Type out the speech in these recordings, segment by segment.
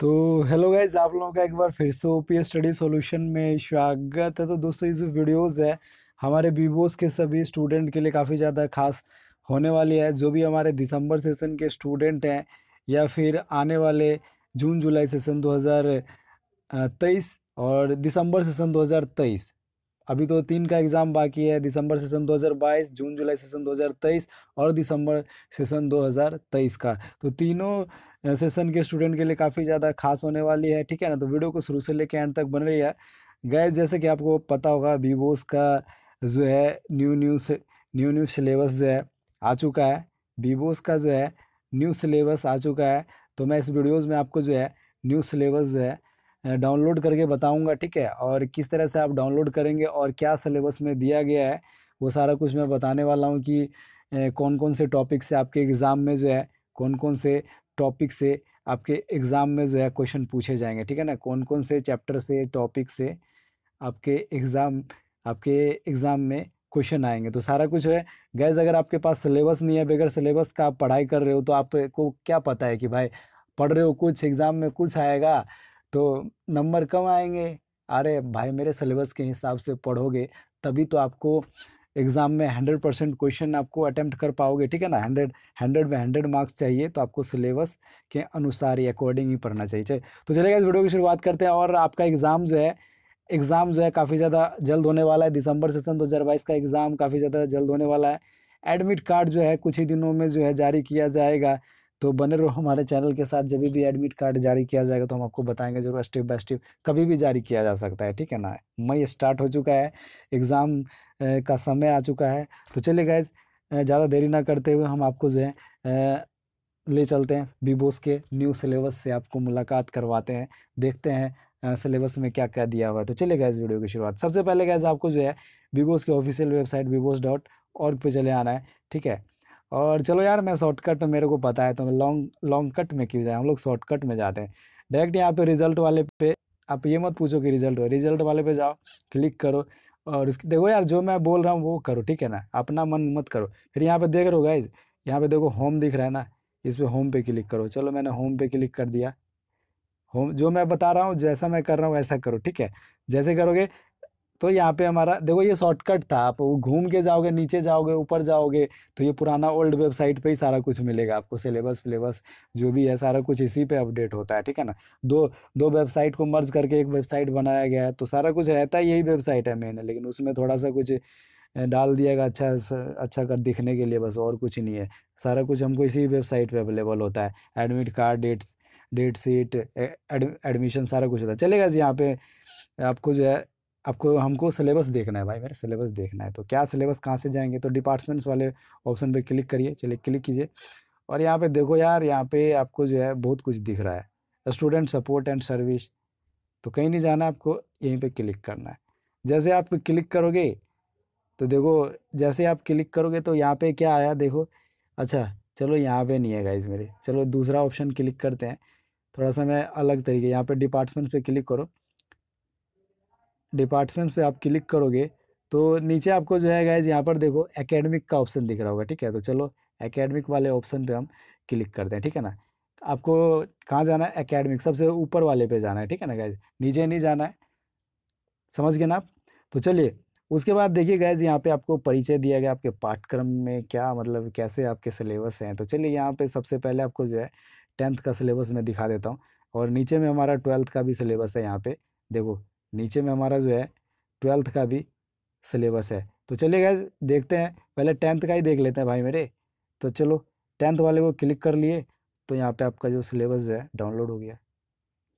तो hello guys आप लोगों का एक बार फिर से ओ स्टडी सॉल्यूशन में स्वागत है तो दोस्तों ये जो वीडियोस है हमारे बीबोस के सभी स्टूडेंट के लिए काफ़ी ज़्यादा खास होने वाली है जो भी हमारे दिसंबर सेशन के स्टूडेंट हैं या फिर आने वाले जून जुलाई सेशन 2023 और दिसंबर सेशन 2023 अभी तो तीन का एग्ज़ाम बाकी है दिसंबर सेशन 2022 जून जुलाई सेशन 2023 और दिसंबर सेशन 2023 का तो तीनों सेशन के स्टूडेंट के लिए काफ़ी ज़्यादा खास होने वाली है ठीक है ना तो वीडियो को शुरू से लेकर एंड तक बन रही है गए जैसे कि आपको पता होगा वीवोस का जो है न्यू न्यू से न्यू न्यू सिलेबस जो है आ चुका है वीवोस का जो है न्यू सिलेबस आ चुका है तो मैं इस वीडियोज़ में आपको जो है न्यू सिलेबस जो है डाउनलोड करके बताऊंगा ठीक है और किस तरह से आप डाउनलोड करेंगे और क्या सिलेबस में दिया गया है वो सारा कुछ मैं बताने वाला हूँ कि कौन कौन से टॉपिक से आपके एग्ज़ाम में जो है कौन कौन से टॉपिक से आपके एग्ज़ाम में जो है क्वेश्चन पूछे जाएंगे ठीक है ना कौन कौन से चैप्टर से टॉपिक से आपके एग्ज़ाम आपके एग्ज़ाम में क्वेश्चन आएंगे तो सारा कुछ है गैज़ अगर आपके पास सिलेबस नहीं है बगैर सिलेबस का आप पढ़ाई कर रहे हो तो आपको क्या पता है कि भाई पढ़ रहे हो कुछ एग्ज़ाम में कुछ आएगा तो नंबर कम आएंगे अरे भाई मेरे सिलेबस के हिसाब से पढ़ोगे तभी तो आपको एग्ज़ाम में हंड्रेड परसेंट क्वेश्चन आपको अटैम्प्ट कर पाओगे ठीक है ना हंड्रेड हंड्रेड में हंड्रेड मार्क्स चाहिए तो आपको सिलेबस के अनुसार ही अकॉर्डिंग ही पढ़ना चाहिए तो चलेगा इस वीडियो की शुरुआत करते हैं और आपका एग्ज़ाम जो है एग्ज़ाम जो है काफ़ी ज़्यादा जल्द होने वाला है दिसंबर सेशन दो का एग्ज़ाम काफ़ी ज़्यादा जल्द होने वाला है एडमिट कार्ड जो है कुछ ही दिनों में जो है जारी किया जाएगा तो बने रहो हमारे चैनल के साथ जब भी एडमिट कार्ड जारी किया जाएगा तो हम आपको बताएंगे जरूर स्टेप बाय स्टेप कभी भी जारी किया जा सकता है ठीक है ना मई स्टार्ट हो चुका है एग्ज़ाम का समय आ चुका है तो चलिए गैज ज़्यादा देरी ना करते हुए हम आपको जो है ले चलते हैं बीबोस के न्यू सिलेबस से आपको मुलाकात करवाते हैं देखते हैं सिलेबस में क्या क्या दिया हुआ है तो चलिए गैस वीडियो की शुरुआत सबसे पहले गैस आपको जो है बीबोस के ऑफिशियल वेबसाइट बीबोस डॉट और पे चले आना है ठीक है और चलो यार मैं शॉर्टकट मेरे को पता है तो मैं लॉन्ग लॉन्ग कट में क्यों जाए हम लोग शॉर्टकट में जाते हैं डायरेक्ट यहाँ पे रिजल्ट वाले पे आप ये मत पूछो कि रिजल्ट हो रिजल्ट वाले पे जाओ क्लिक करो और उसके देखो यार जो मैं बोल रहा हूँ वो करो ठीक है ना अपना मन मत करो फिर यहाँ पे देख रहे हो गाइज यहाँ पे देखो होम दिख रहा है ना इस पर होम पे क्लिक करो चलो मैंने होम पे क्लिक कर दिया होम जो मैं बता रहा हूँ जैसा मैं कर रहा हूँ वैसा करो ठीक है जैसे करोगे तो यहाँ पे हमारा देखो ये शॉर्टकट था आप घूम के जाओगे नीचे जाओगे ऊपर जाओगे तो ये पुराना ओल्ड वेबसाइट पे ही सारा कुछ मिलेगा आपको सिलेबस फिलेबस जो भी है सारा कुछ इसी पे अपडेट होता है ठीक है ना दो दो वेबसाइट को मर्ज करके एक वेबसाइट बनाया गया है तो सारा कुछ रहता है यही वेबसाइट है मैंने लेकिन उसमें थोड़ा सा कुछ डाल दिया गया अच्छा अच्छा कर दिखने के लिए बस और कुछ नहीं है सारा कुछ हमको इसी वेबसाइट पर अवेलेबल होता है admit card dates date seat admission सारा कुछ होता है चलेगा जी यहाँ पे आपको जो है आपको हमको सिलेबस देखना है भाई मेरा सिलेबस देखना है तो क्या सिलेबस कहाँ से जाएंगे तो डिपार्टमेंट्स वाले ऑप्शन पे क्लिक करिए चलिए क्लिक कीजिए और यहाँ पे देखो यार यहाँ पे आपको जो है बहुत कुछ दिख रहा है स्टूडेंट सपोर्ट एंड सर्विस तो कहीं नहीं जाना आपको यहीं पे क्लिक करना है जैसे आप क्लिक करोगे तो देखो जैसे आप क्लिक करोगे तो यहाँ पर क्या आया देखो अच्छा चलो यहाँ पर नहीं है गाइज मेरे चलो दूसरा ऑप्शन क्लिक करते हैं थोड़ा सा मैं अलग तरीके यहाँ पर डिपार्टमेंट्स पर क्लिक करो डिपार्टमेंट्स पे आप क्लिक करोगे तो नीचे आपको जो है गाइज यहाँ पर देखो एकेडमिक का ऑप्शन दिख रहा होगा ठीक है तो चलो एकेडमिक वाले ऑप्शन पे हम क्लिक करते हैं ठीक है ना तो आपको कहाँ जाना है एकेडमिक सबसे ऊपर वाले पे जाना है ठीक है ना गाइज नीचे नहीं जाना है समझ गए ना आप तो चलिए उसके बाद देखिए गैज यहाँ पे आपको परिचय दिया गया आपके पाठ्यक्रम में क्या मतलब कैसे आपके सिलेबस हैं तो चलिए यहाँ पे सबसे पहले आपको जो है टेंथ का सिलेबस मैं दिखा देता हूँ और नीचे में हमारा ट्वेल्थ का भी सिलेबस है यहाँ पे देखो नीचे में हमारा जो है ट्वेल्थ का भी सिलेबस है तो चलिए गए देखते हैं पहले टेंथ का ही देख लेते हैं भाई मेरे तो चलो टेंथ वाले को क्लिक कर लिए तो यहाँ पे आपका जो सिलेबस जो है डाउनलोड हो गया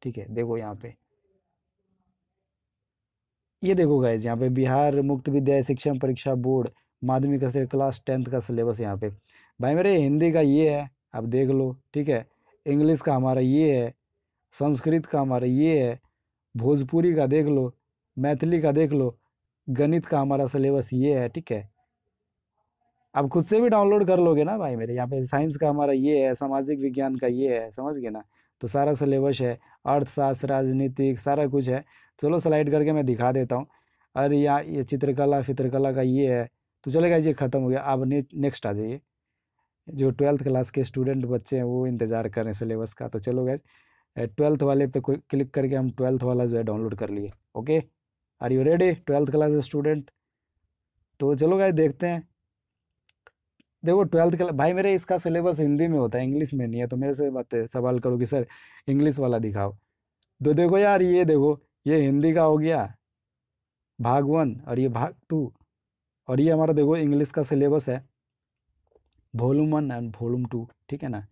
ठीक है देखो यहाँ पे ये देखो गाइज यहाँ पे बिहार मुक्त विद्या शिक्षा परीक्षा बोर्ड माध्यमिक स्तर क्लास टेंथ का सिलेबस यहाँ पे भाई मेरे हिंदी का ये है आप देख लो ठीक है इंग्लिश का हमारा ये है संस्कृत का हमारा ये है भोजपुरी का देख लो मैथिली का देख लो गणित का हमारा सिलेबस ये है ठीक है आप खुद से भी डाउनलोड कर लोगे ना भाई मेरे यहाँ पे साइंस का हमारा ये है सामाजिक विज्ञान का ये है समझ गए ना तो सारा सिलेबस है अर्थशास्त्र राजनीतिक सारा कुछ है चलो स्लाइड करके मैं दिखा देता हूँ अरे यहाँ ये चित्रकला फित्रकला का ये है तो चलेगा ये ख़त्म हो गया आप ने, नेक्स्ट आ जाइए जो ट्वेल्थ क्लास के स्टूडेंट बच्चे हैं वो इंतज़ार कर रहे हैं सिलेबस का तो चलो गए ट्वेल्थ वाले पे क्लिक करके हम ट्वेल्थ वाला जो है डाउनलोड कर लिए okay are you ready twelfth class student तो चलो भाई देखते हैं देखो ट्वेल्थ क्लास भाई मेरे इसका सिलेबस हिंदी में होता है इंग्लिश में नहीं है तो मेरे से बात सवाल करो कि सर इंग्लिश वाला दिखाओ तो देखो यार ये देखो ये हिंदी का हो गया भाग वन और ये भाग टू और ये हमारा देखो इंग्लिश का सिलेबस है volume one and volume two ठीक है ना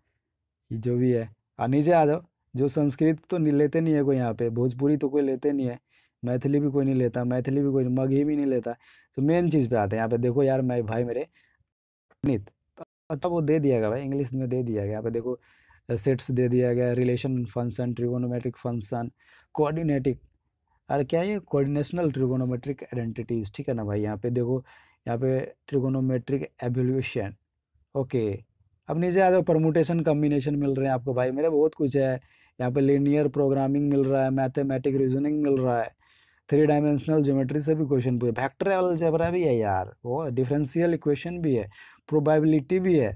ये जो भी है और नीचे आ जाओ जो संस्कृत तो नहीं लेते नहीं है कोई यहाँ पे भोजपुरी तो कोई लेते नहीं है मैथिली भी कोई नहीं लेता मैथिली भी कोई मगही भी नहीं लेता तो मेन चीज़ पे आते हैं यहाँ पे देखो यार मैं भाई मेरे गणित अच्छा तो वो दे दिया गया भाई इंग्लिश में दे दिया गया यहाँ पे देखो सेट्स दे दिया गया रिलेशन फंक्शन ट्रिगोनोमेट्रिक फंक्शन कोऑर्डिनेटिक अरे क्या ये कोऑर्डिनेशनल ट्रिगोनोमेट्रिक आइडेंटिटीज़ ठीक है ना भाई यहाँ पे देखो यहाँ पे ट्रिगोनोमेट्रिक एवोल्यूशन ओके अब नीचे आ जाओ परमोटेशन कम्बिनेशन मिल रहे हैं आपको भाई मेरे बहुत कुछ है यहाँ पे लीनियर प्रोग्रामिंग मिल रहा है मैथमेटिक रीजनिंग मिल रहा है थ्री डायमेंशनल ज्योमेट्री से भी क्वेश्चन पूछे फैक्टरल जेबरा भी है यार वो डिफरेंशियल इक्वेशन भी है प्रोबेबिलिटी भी है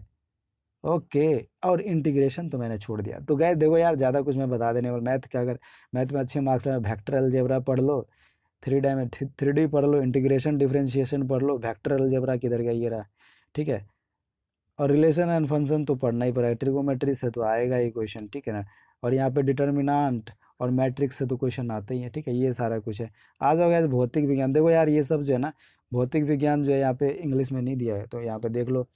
ओके और इंटीग्रेशन तो मैंने छोड़ दिया तो गए देखो यार ज़्यादा कुछ मैं बता देने वाला मैथ का अगर मैथ में अच्छे मार्क्स आए फैक्टर अलजेबरा पढ़ लो थ्री डायमें थ्री डी पढ़ लो इंटीग्रेशन डिफ्रेंशिएशन पढ़ लो फैक्टर अलजेबरा किधर गया ये रहा ठीक है और रिलेशन एंड फंक्शन तो पढ़ना ही पड़ेगा ट्रिगोमेट्री से तो आएगा ही क्वेश्चन ठीक है ना और यहाँ पे डिटर्मिनांट और मैट्रिक्स से तो क्वेश्चन आते ही है ठीक है ये सारा कुछ है आ जाओ भौतिक विज्ञान देखो यार ये सब जो है ना भौतिक विज्ञान जो है यहाँ पे इंग्लिश में नहीं दिया है तो यहाँ पे देख लो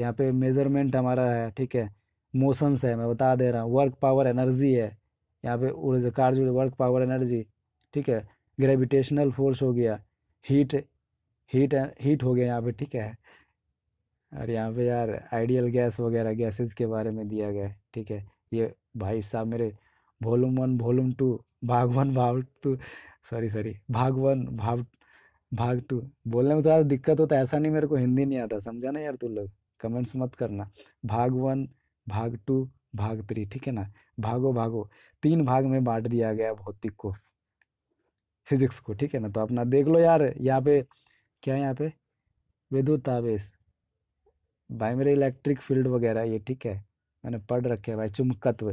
यहाँ पे मेजरमेंट हमारा है ठीक है मोशंस है मैं बता दे रहा हूँ वर्क पावर एनर्जी है यहाँ पे ऊर्जा कार्य वर्क पावर एनर्जी ठीक है ग्रेविटेशनल फोर्स हो गया हीट हीट हीट हो गया यहाँ पे ठीक है और यहाँ पे यार आइडियल गैस वगैरह गैसेस के बारे में दिया गया है ठीक है ये भाई साहब मेरे वॉलूम वन वॉलूम टू भाग वन भाग टू सॉरी सॉरी भाग वन भाग भाग टू बोलने में थोड़ा तो दिक्कत होता तो है ऐसा नहीं मेरे को हिंदी नहीं आता समझा ना यार तू लोग कमेंट्स मत करना भाग वन भाग टू भाग थ्री ठीक है ना भागो भागो तीन भाग में बांट दिया गया भौतिक को फिजिक्स को ठीक है ना तो अपना देख लो यार यहाँ पे क्या है यहाँ पे विद्युत आवेश भाई मेरे इलेक्ट्रिक फील्ड वगैरह ये ठीक है मैंने पढ़ रखे है भाई चुमकत्व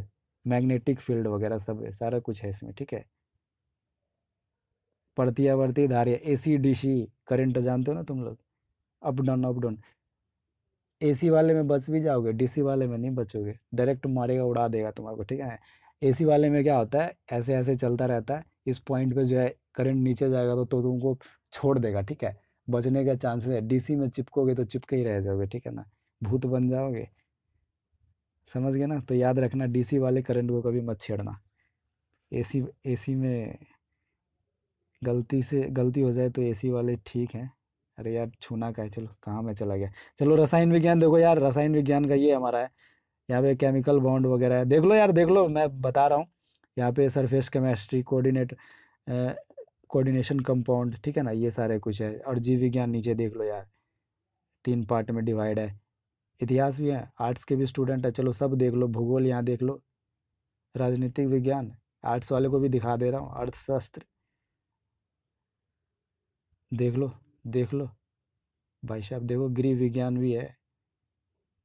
मैग्नेटिक फील्ड वगैरह सब सारा कुछ है इसमें ठीक है प्रत्यावर्ती धार्य ए सी डी सी करेंट जानते हो ना तुम लोग up down up down A C वाले में बच भी जाओगे डी सी वाले में नहीं बचोगे डायरेक्ट मारेगा उड़ा देगा तुम्हारे को ठीक है ए सी वाले में क्या होता है ऐसे ऐसे चलता रहता है इस पॉइंट पे जो है करंट नीचे जाएगा तो, तो तुमको छोड़ देगा ठीक है बचने का चांसेस है डीसी में चिपकोगे तो चिपके ही रह जाओगे ठीक है ना भूत बन जाओगे समझ गए ना तो याद रखना डीसी वाले करंट को कभी मत छेड़ना एसी एसी में गलती से गलती हो जाए तो एसी वाले ठीक हैं अरे यार छूना का है चलो कहाँ में चला गया चलो रसायन विज्ञान देखो यार रसायन विज्ञान का ये हमारा है यहाँ पे केमिकल बॉन्ड वगैरह है देख लो यार देख लो मैं बता रहा हूँ यहाँ पे surface chemistry coordinate coordination compound ठीक है ना ये सारे कुछ है और जीव विज्ञान नीचे देख लो यार तीन पार्ट में डिवाइड है इतिहास भी है आर्ट्स के भी स्टूडेंट है चलो सब देख लो भूगोल यहाँ देख लो राजनीतिक विज्ञान आर्ट्स वाले को भी दिखा दे रहा हूँ अर्थशास्त्र देख लो देख लो भाई साहब देखो गृह विज्ञान भी है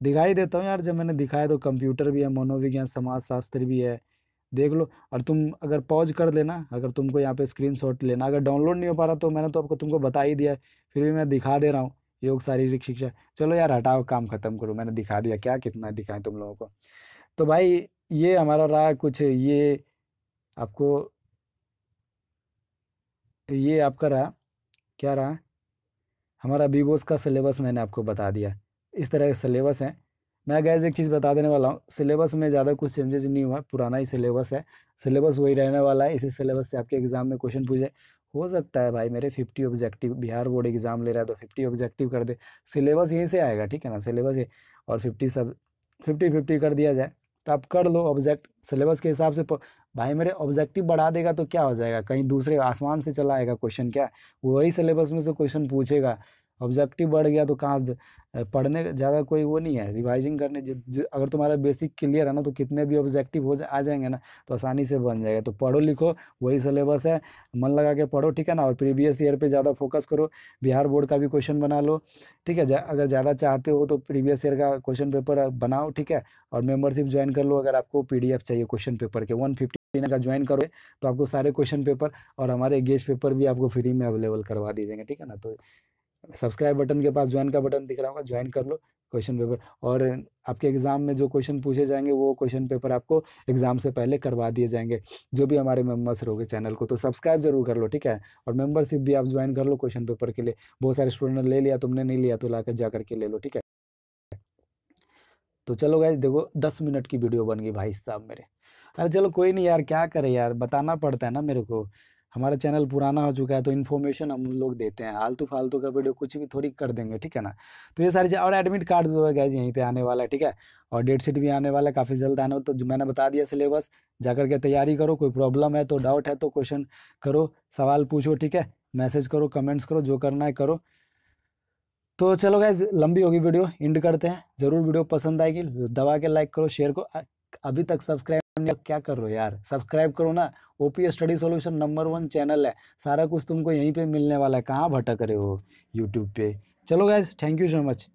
दिखाई देता हूँ यार जब मैंने दिखाया तो कंप्यूटर भी है मनोविज्ञान समाजशास्त्र भी है देख लो और तुम अगर पॉज कर लेना अगर तुमको यहाँ पे स्क्रीनशॉट लेना अगर डाउनलोड नहीं हो पा रहा तो मैंने तो आपको तुमको बता ही दिया है फिर भी मैं दिखा दे रहा हूँ योग शारीरिक शिक्षा चलो यार हटाओ काम ख़त्म करो मैंने दिखा दिया क्या कितना दिखाएं तुम लोगों को तो भाई ये हमारा रहा कुछ ये आपको ये आपका रहा क्या रहा हमारा बीबोस का सिलेबस मैंने आपको बता दिया इस तरह के सिलेबस हैं मैं गैस एक चीज़ बता देने वाला हूँ सिलेबस में ज़्यादा कुछ चेंजेज नहीं हुआ पुराना ही सिलेबस है सिलेबस वही रहने वाला है इसी सिलेबस से आपके एग्ज़ाम में क्वेश्चन पूछे हो सकता है भाई मेरे fifty objective Bihar board exam ले रहा है तो फिफ्टी ऑब्जेक्टिव कर दे सिलेबस यहीं से आएगा ठीक है ना सिलेबस ये और फिफ्टी सब फिफ्टी फिफ्टी कर दिया जाए तो आप कर लो ऑब्जेक्ट सिलेबस के हिसाब से भाई मेरे ऑब्जेक्टिव बढ़ा देगा तो क्या हो जाएगा कहीं दूसरे आसमान से चला आएगा क्वेश्चन क्या वही सिलेबस में से क्वेश्चन पूछेगा ऑब्जेक्टिव बढ़ गया तो कहाँ पढ़ने ज़्यादा कोई वो नहीं है रिवाइजिंग करने ज, ज, अगर तुम्हारा बेसिक क्लियर है ना तो कितने भी ऑब्जेक्टिव हो जा, आ जाएंगे ना तो आसानी से बन जाएगा तो पढ़ो लिखो वही सिलेबस है मन लगा के पढ़ो ठीक है ना और प्रीवियस ईयर पे ज़्यादा फोकस करो बिहार बोर्ड का भी क्वेश्चन बना लो ठीक है जा, अगर ज़्यादा चाहते हो तो प्रीवियस ईयर का क्वेश्चन पेपर बनाओ ठीक है और मेम्बरशिप ज्वाइन कर लो अगर आपको पी चाहिए क्वेश्चन पेपर के वन का ज्वाइन करो तो आपको सारे क्वेश्चन पेपर और हमारे गेस्ट पेपर भी आपको फ्री में अवेलेबल करवा दी जाएंगे ठीक है ना तो सब्सक्राइब बटन के पास ज्वाइन का बटन दिख रहा होगा ज्वाइन कर लो क्वेश्चन पेपर और आपके एग्ज़ाम में जो क्वेश्चन पूछे जाएंगे वो क्वेश्चन पेपर आपको एग्ज़ाम से पहले करवा दिए जाएंगे जो भी हमारे मेंबर्स रहोगे चैनल को तो सब्सक्राइब जरूर कर लो ठीक है और मेंबरशिप भी आप ज्वाइन कर लो क्वेश्चन पेपर के लिए बहुत सारे स्टूडेंट ले लिया तुमने नहीं लिया तो ला कर जा करके ले लो ठीक है तो चलो गाइज देखो दस मिनट की वीडियो बन गई भाई साहब मेरे अरे चलो कोई नहीं यार क्या करे यार बताना पड़ता है ना मेरे को हमारा चैनल पुराना हो चुका है तो इन्फॉर्मेशन हम लोग देते हैं आलतू फालतू का वीडियो कुछ भी थोड़ी कर देंगे ठीक है ना तो ये सारी और एडमिट कार्ड जो है गैज यहीं पे आने वाला है ठीक है और डेट शीट भी आने वाला है काफ़ी जल्द आने वाला तो मैंने बता दिया सिलेबस जाकर के तैयारी करो कोई प्रॉब्लम है तो डाउट है तो क्वेश्चन करो सवाल पूछो ठीक है मैसेज करो कमेंट्स करो जो करना है करो तो चलो गैज लंबी होगी वीडियो इंड करते हैं ज़रूर वीडियो पसंद आएगी दबा के लाइक करो शेयर करो अभी तक सब्सक्राइब क्या कर रहे हो यार सब्सक्राइब करो ना OP study solution number one channel है सारा कुछ तुमको यहीं पे मिलने वाला है कहाँ भटक रहे हो यूट्यूब पे चलो guys thank you so much